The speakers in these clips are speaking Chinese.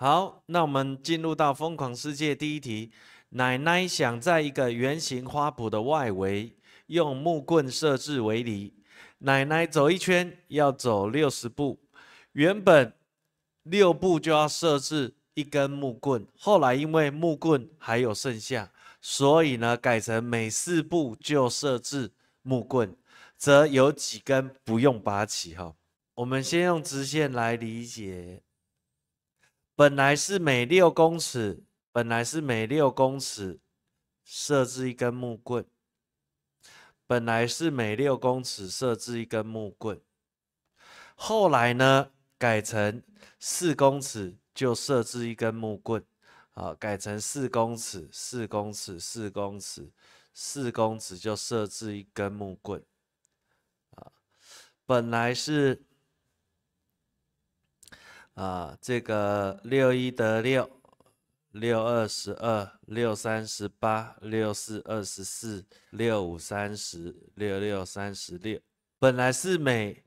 好，那我们进入到疯狂世界第一题。奶奶想在一个圆形花圃的外围用木棍设置围篱。奶奶走一圈要走六十步，原本六步就要设置一根木棍，后来因为木棍还有剩下，所以呢改成每四步就设置木棍，则有几根不用拔起哈？我们先用直线来理解。本来是每六公尺，本来是每六公尺设置一根木棍。本来是每六公尺设置一根木棍。后来呢，改成四公尺就设置一根木棍。啊，改成四公尺、四公尺、四公尺、四公尺就设置一根木棍。啊，本来是。啊，这个六一得六，六二十二，六三十八，六四二十四，六五三十六，六三十六。本来是每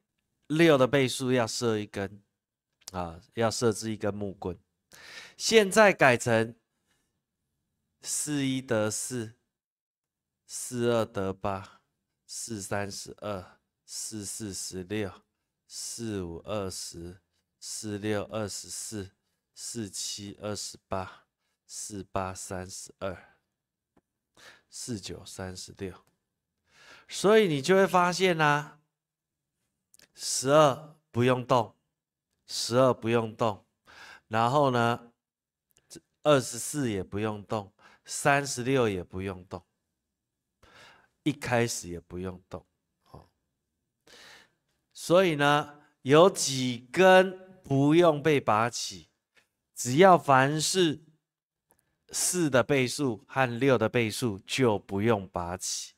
六的倍数要设一根，啊，要设置一根木棍。现在改成四一得四，四二得八，四三十二，四四十六，四五二十。四六二十四，四七二十八，四八三十二，四九三十六，所以你就会发现呢，十二不用动，十二不用动，然后呢，二十四也不用动，三十六也不用动，一开始也不用动，所以呢，有几根。不用被拔起，只要凡是四的倍数和六的倍数就不用拔起，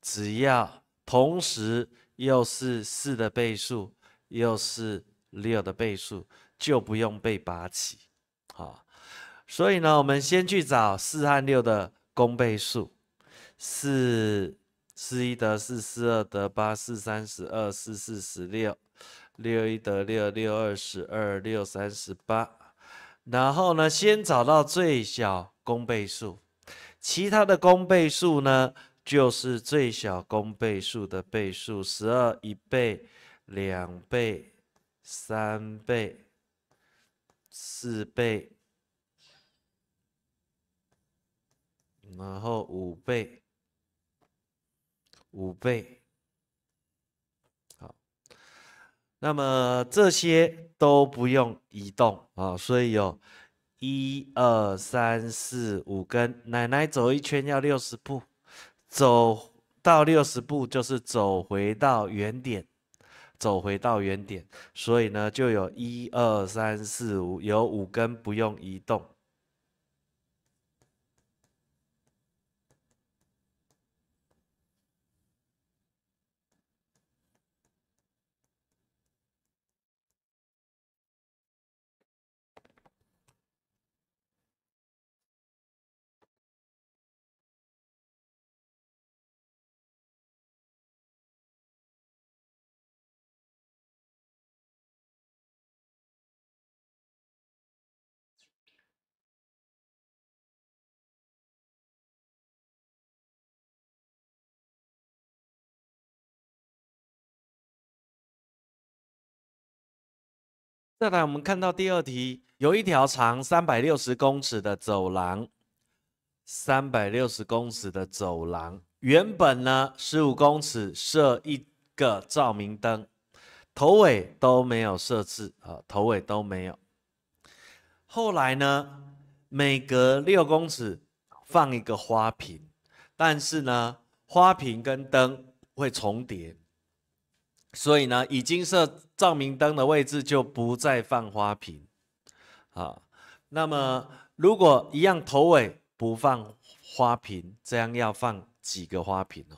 只要同时又是四的倍数又是六的倍数就不用被拔起。好，所以呢，我们先去找四和六的公倍数，四四一得四，四二得八，四三十二，四四十六。六一得六，六二十二，六三十八。然后呢，先找到最小公倍数，其他的公倍数呢，就是最小公倍数的倍数。十二一倍、两倍、三倍、四倍，然后五倍、五倍。那么这些都不用移动啊，所以有，一二三四五根，奶奶走一圈要六十步，走到六十步就是走回到原点，走回到原点，所以呢就有一二三四五，有五根不用移动。再来，我们看到第二题，有一条长三百六十公尺的走廊，三百六十公尺的走廊，原本呢十五公尺设一个照明灯，头尾都没有设置啊，头尾都没有。后来呢，每隔六公尺放一个花瓶，但是呢，花瓶跟灯会重叠。所以呢，已经设照明灯的位置就不再放花瓶，好。那么如果一样头尾不放花瓶，这样要放几个花瓶哦？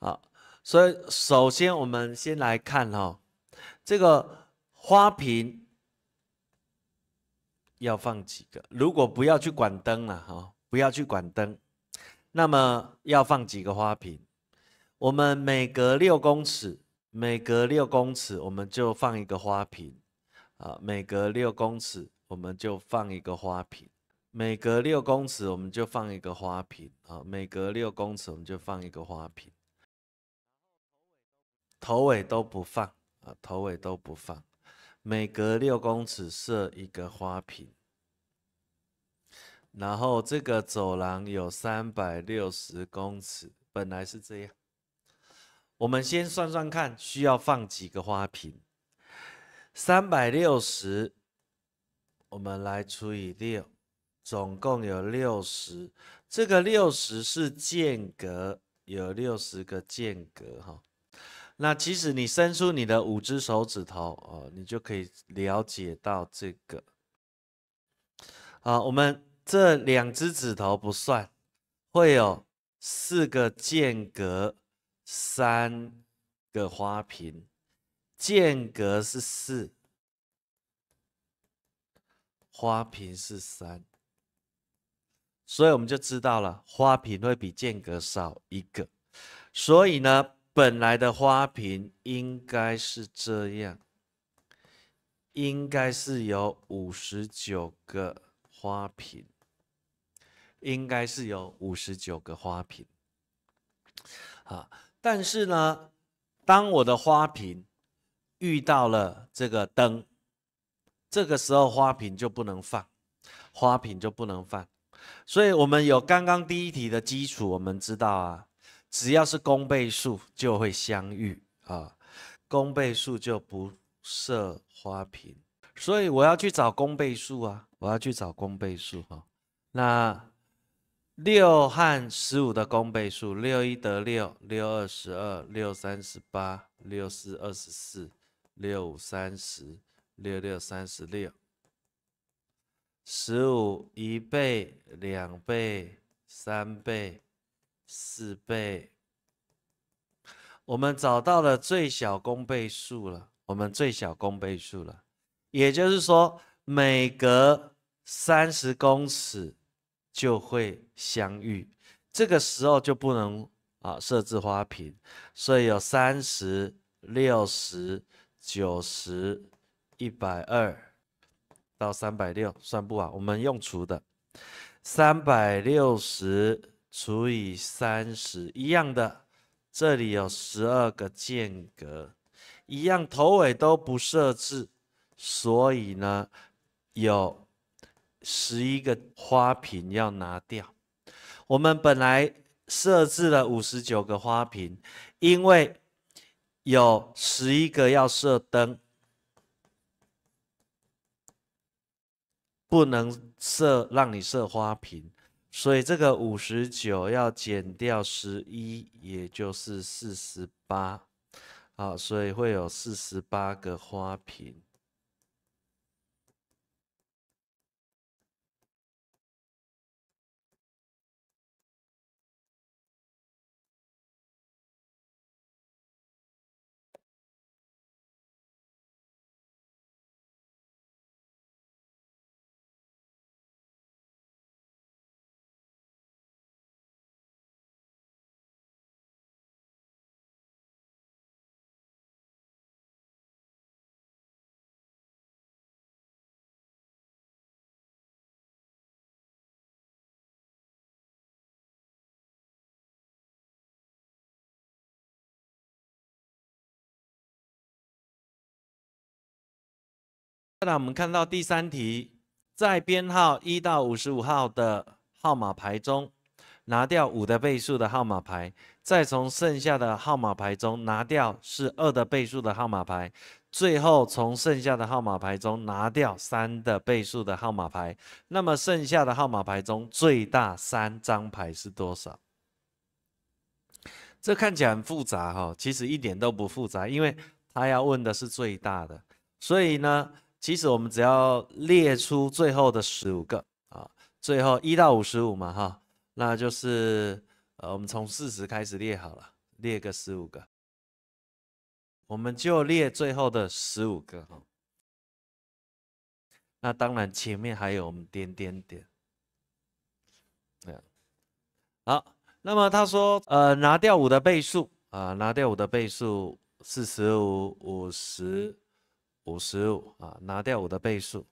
好，所以首先我们先来看哈，这个花瓶要放几个？如果不要去管灯了哈，不要去管灯，那么要放几个花瓶？我们每隔六公尺。每隔六公尺我们就放一个花瓶，啊，每隔六公尺我们就放一个花瓶，每隔六公尺我们就放一个花瓶，啊，每隔六公尺我们就放一个花瓶，然后头尾都不放，啊，头尾都不放，每隔六公尺设一个花瓶，然后这个走廊有三百六十公尺，本来是这样。我们先算算看，需要放几个花瓶？三百六十，我们来除以六，总共有六十。这个六十是间隔，有六十个间隔，哈。那其实你伸出你的五只手指头，哦，你就可以了解到这个。好，我们这两只指头不算，会有四个间隔。三个花瓶，间隔是四，花瓶是三，所以我们就知道了花瓶会比间隔少一个。所以呢，本来的花瓶应该是这样，应该是有五十九个花瓶，应该是有五十九个花瓶，好。但是呢，当我的花瓶遇到了这个灯，这个时候花瓶就不能放，花瓶就不能放。所以，我们有刚刚第一题的基础，我们知道啊，只要是公倍数就会相遇啊，公倍数就不设花瓶。所以，我要去找公倍数啊，我要去找公倍数啊。那。六和十五的公倍数，六一得六，六二十二，六三十八，六四二十四，六五三十，六六三十六。十五一倍、两倍、三倍、四倍，我们找到了最小公倍数了。我们最小公倍数了，也就是说，每隔三十公尺。就会相遇，这个时候就不能啊设置花瓶，所以有三十六、十、九、十、一百二到三百六算不完，我们用除的，三百六十除以三十一样的，这里有十二个间隔，一样头尾都不设置，所以呢有。十一个花瓶要拿掉，我们本来设置了五十九个花瓶，因为有十一个要射灯，不能设让你设花瓶，所以这个五十九要减掉十一，也就是四十八，好，所以会有四十八个花瓶。那我们看到第三题，在编号一到五十五号的号码牌中，拿掉五的倍数的号码牌，再从剩下的号码牌中拿掉是二的倍数的号码牌，最后从剩下的号码牌中拿掉三的倍数的号码牌。那么剩下的号码牌中最大三张牌是多少？这看起来很复杂哈，其实一点都不复杂，因为他要问的是最大的，所以呢。其实我们只要列出最后的十五个啊，最后一到五十五嘛，哈，那就是呃，我们从四十开始列好了，列个十五个，我们就列最后的十五个哈。那当然前面还有我们点点点，对，好，那么他说呃，拿掉五的倍数啊，拿掉五的倍数，四十五、五十。五十五啊，拿掉五的倍数，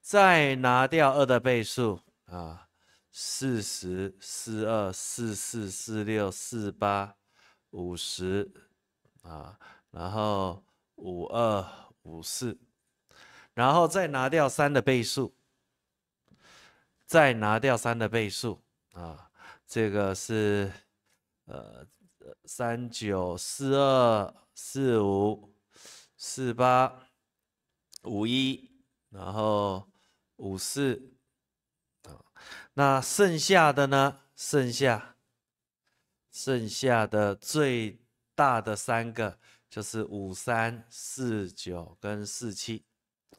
再拿掉二的倍数啊，四十四二四四四六四八五十啊，然后五二五四，然后再拿掉三的倍数，再拿掉三的倍数啊，这个是呃三九四二四五四八。五一，然后五四，啊，那剩下的呢？剩下，剩下的最大的三个就是五三四九跟四七，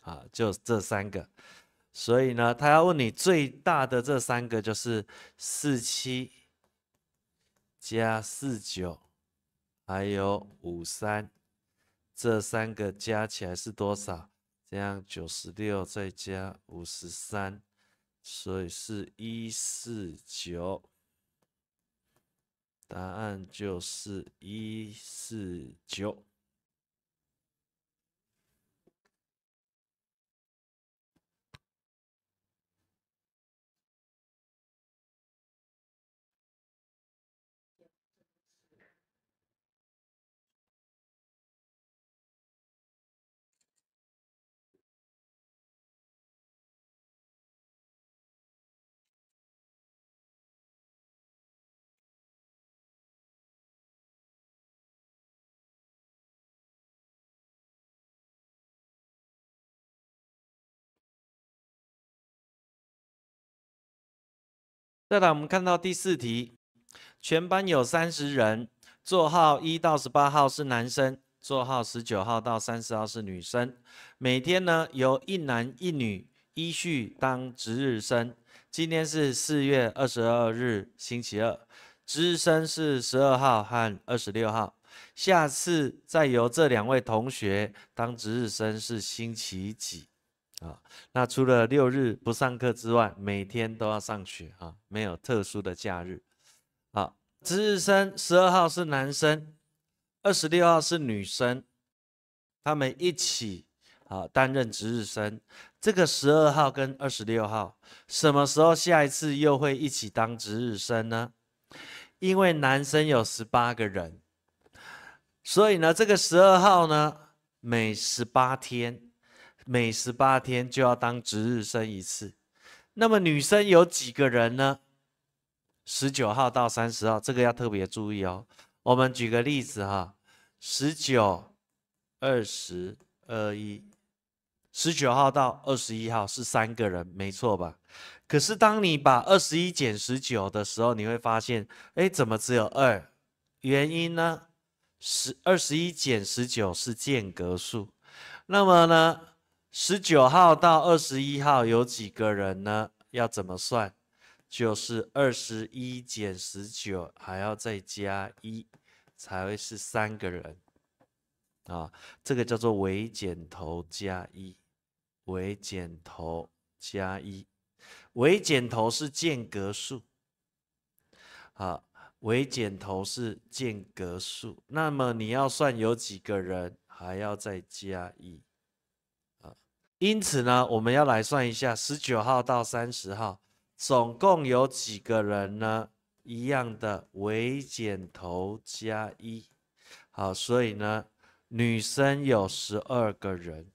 啊，就这三个。所以呢，他要问你最大的这三个就是四七加四九，还有五三，这三个加起来是多少？这样九十六再加五十三，所以是一四九。答案就是一四九。再来，我们看到第四题，全班有三十人，座号一到十八号是男生，座号十九号到三十号是女生。每天呢，由一男一女依序当值日生。今天是四月二十二日，星期二，值日生是十二号和二十六号。下次再由这两位同学当值日生是星期几？啊，那除了六日不上课之外，每天都要上学啊，没有特殊的假日。啊，值日生十二号是男生，二十六号是女生，他们一起啊担任值日生。这个十二号跟二十六号什么时候下一次又会一起当值日生呢？因为男生有十八个人，所以呢，这个十二号呢，每十八天。每十八天就要当值日生一次，那么女生有几个人呢？十九号到三十号，这个要特别注意哦。我们举个例子哈，十九、二十二、一，十九号到二十一号是三个人，没错吧？可是当你把二十一减十九的时候，你会发现，哎，怎么只有二？原因呢？十二十一减十九是间隔数，那么呢？十九号到二十一号有几个人呢？要怎么算？就是二十一减十九，还要再加一，才会是三个人。啊，这个叫做尾减头加一，尾减头加一，尾减头是间隔数。好，尾减头是间隔数，那么你要算有几个人，还要再加一。因此呢，我们要来算一下，十九号到三十号总共有几个人呢？一样的，尾减头加一。好，所以呢，女生有十二个人。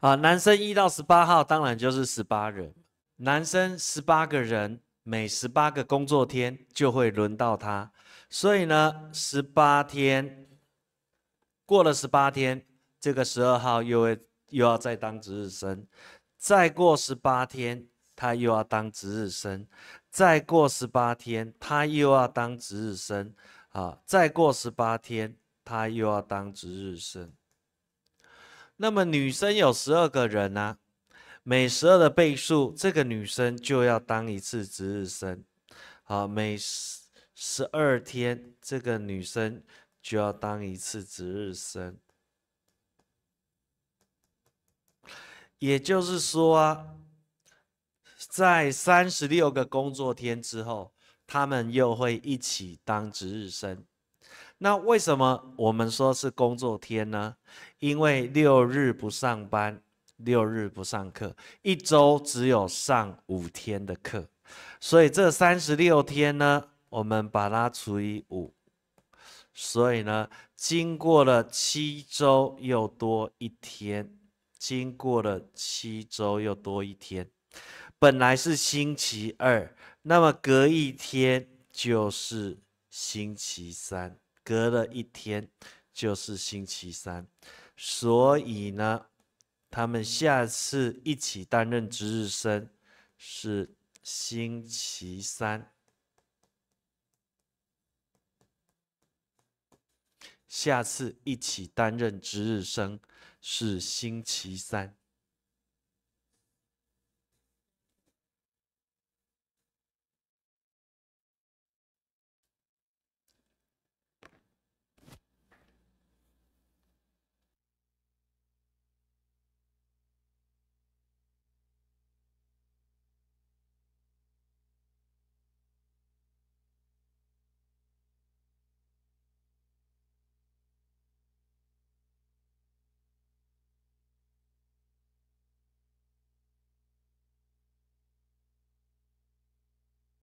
啊，男生一到十八号当然就是十八人。男生十八个人，每十八个工作天就会轮到他。所以呢，十八天过了，十八天，这个十二号又会。又要再当值日生，再过十八天，他又要当值日生，再过十八天，他又要当值日生，啊，再过十八天，他又要当值日生。那么女生有十二个人啊，每十二的倍数，这个女生就要当一次值日生，好，每十十二天，这个女生就要当一次值日生。也就是说，在三十六个工作日天之后，他们又会一起当值日生。那为什么我们说是工作天呢？因为六日不上班，六日不上课，一周只有上五天的课，所以这三十六天呢，我们把它除以五，所以呢，经过了七周又多一天。经过了七周又多一天，本来是星期二，那么隔一天就是星期三，隔了一天就是星期三，所以呢，他们下次一起担任值日生是星期三，下次一起担任值日生。是星期三。